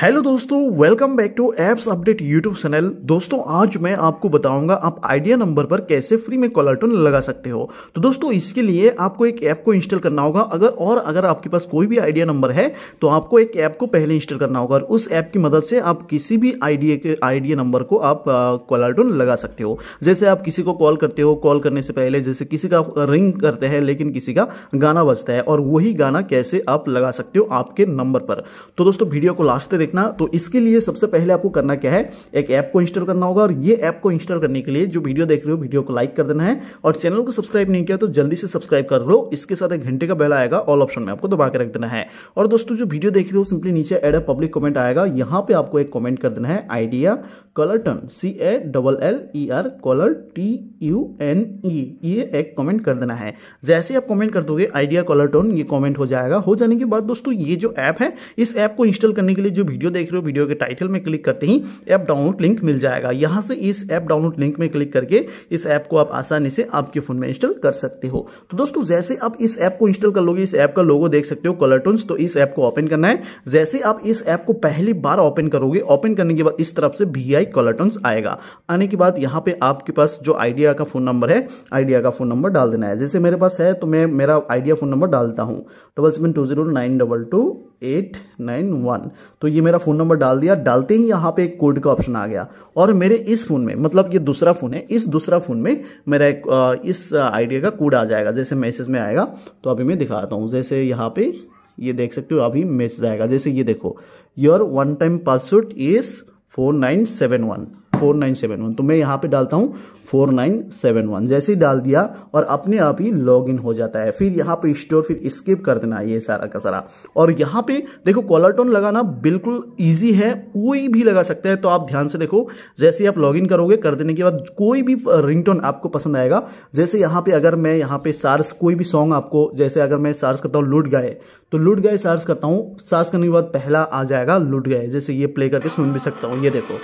hello दोस्तों welcome back to apps update YouTube channel दोस्तों आज मैं आपको बताऊंगा आप आइडिया नंबर पर कैसे फ्री में कॉलर टोन लगा सकते हो तो दोस्तों इसके लिए आपको एक ऐप को इंस्टॉल करना होगा अगर और अगर आपके पास कोई भी आइडिया नंबर है तो आपको एक ऐप को पहले इंस्टॉल करना होगा और उस ऐप की मदद से आप किसी भी आइडिया के आइडिया नंबर को आप कॉलर टोन लगा सकते हो जैसे आप किसी को कॉल करते हो कॉल करने से पहले जैसे किसी का रिंग करते हैं लेकिन किसी का गाना बजता है और वही गाना कैसे आप लगा सकते हो आपके नंबर पर तो दोस्तों वीडियो को लास्ट देखना तो इसके लिए सबसे पहले आपको करना क्या है एक ऐप को इंस्टॉल करना होगा और ये ऐप को इंस्टॉल करने के लिए जो वीडियो देख रहे हो वीडियो को लाइक कर देना है और चैनल को सब्सक्राइब नहीं किया तो जल्दी से सब्सक्राइब कर लो इसके साथ एक घंटे का बेल आएगा ऑल ऑप्शन में आपको दबा के रख देना है और दोस्तों जो वीडियो देख रहे हो सिंपली नीचे एड पब्लिक कमेंट आएगा यहां पर आपको एक कॉमेंट कर देना है Idea caller tone C A double L E R caller T U N E ये एक कॉमेंट कर देना है जैसे आप कॉमेंट कर दोगे आइडिया कॉलर टोन ये कॉमेंट हो जाएगा हो जाने के बाद दोस्तों ये जो ऐप है इस ऐप को इंस्टॉल करने के लिए जो वीडियो देख रहे हो वीडियो के टाइटल में क्लिक करते ही ऐप डाउनलोड लिंक मिल जाएगा यहां से इस ऐप डाउनलोड लिंक में क्लिक करके इस ऐप को आप आसानी से आपके फोन में इंस्टॉल कर सकते हो तो दोस्तों जैसे आप इस ऐप को इंस्टॉल कर लोगे इस ऐप का लोगो देख सकते हो कलर टोन्स तो इस ऐप को ओपन करना है जैसे आप इस ऐप को पहली बार ओपन करोगे ओपन करने के बाद इस तरफ से वी आई कलर टोन्स आएगा आने के बाद यहाँ पे आपके पास जो आइडिया का फोन नंबर है आइडिया का फोन नंबर डाल देना है जैसे मेरे पास है तो मैं मेरा आइडिया फोन नंबर डालता हूँ double seven two zero nine double two eight nine one तो ये मेरा फ़ोन नंबर डाल दिया डालते ही यहाँ पे एक कोड का ऑप्शन आ गया और मेरे इस फ़ोन में मतलब ये दूसरा फ़ोन है इस दूसरा फ़ोन में मेरा एक इस आइडिया का कोड आ जाएगा जैसे मैसेज में आएगा तो अभी मैं दिखाता हूँ जैसे यहाँ पे ये देख सकते हो अभी मैसेज आएगा जैसे ये देखो your one time password is four nine seven one four nine seven one तो मैं यहाँ पे डालता हूँ फोर नाइन सेवन वन जैसे ही डाल दिया और अपने आप ही लॉग इन हो जाता है फिर यहाँ पे स्टोर फिर स्किप कर देना ये सारा का सारा और यहाँ पे देखो कॉलर टोन लगाना बिल्कुल ईजी है कोई भी लगा सकता है तो आप ध्यान से देखो जैसे आप लॉग इन करोगे कर देने के बाद कोई भी रिंग आपको पसंद आएगा जैसे यहाँ पे अगर मैं यहाँ पे सार्स कोई भी सॉन्ग आपको जैसे अगर मैं सार्स करता हूँ लुट गए तो लुट गए सार्स करता हूँ सार्स करने के बाद पहला आ जाएगा लुट गए जैसे ये प्ले करके सुन भी सकता हूँ ये देखो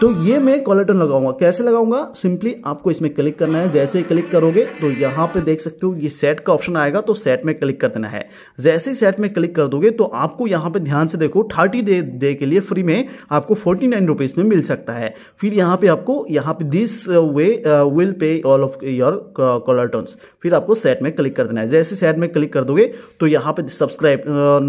तो ये मैं कॉलेटन लगाऊंगा कैसे लगाऊंगा सिंपली आपको इसमें क्लिक करना है जैसे ही क्लिक करोगे तो यहां पे देख सकते हो ये सेट का ऑप्शन आएगा तो सेट में क्लिक कर देना है जैसे ही सेट में क्लिक कर दोगे तो आपको यहाँ पे ध्यान से देखो थर्टी डे डे के लिए फ्री में आपको फोर्टी नाइन रुपीज़ में मिल सकता है फिर यहां पर आपको यहां पर this way will pay all of your caller tunes फिर आपको सेट में क्लिक कर देना है जैसे सेट में क्लिक कर दोगे तो यहाँ पे subscribe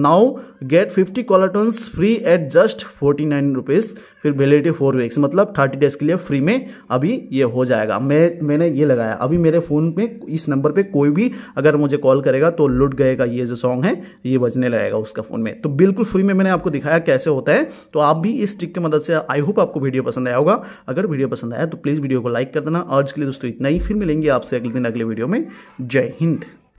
now get fifty caller tunes free at just forty nine rupees फिर वेलिडिटी फोर वीक्स डेज मतलब थर्टी डेज के लिए फ्री में अभी ये हो जाएगा मैं मैंने ये लगाया अभी मेरे फ़ोन में इस नंबर पे कोई भी अगर मुझे कॉल करेगा तो लुट गएगा ये जो सॉन्ग है ये बजने लगेगा उसका फ़ोन में तो बिल्कुल फ्री में मैंने आपको दिखाया कैसे होता है तो आप भी इस ट्रिक की मदद से आई होप आपको वीडियो पसंद आया होगा अगर वीडियो पसंद आया तो प्लीज़ वीडियो को लाइक कर देना आज के लिए दोस्तों इतना ही फिर मिलेंगे आपसे अगले दिन अगले वीडियो में जय हिंद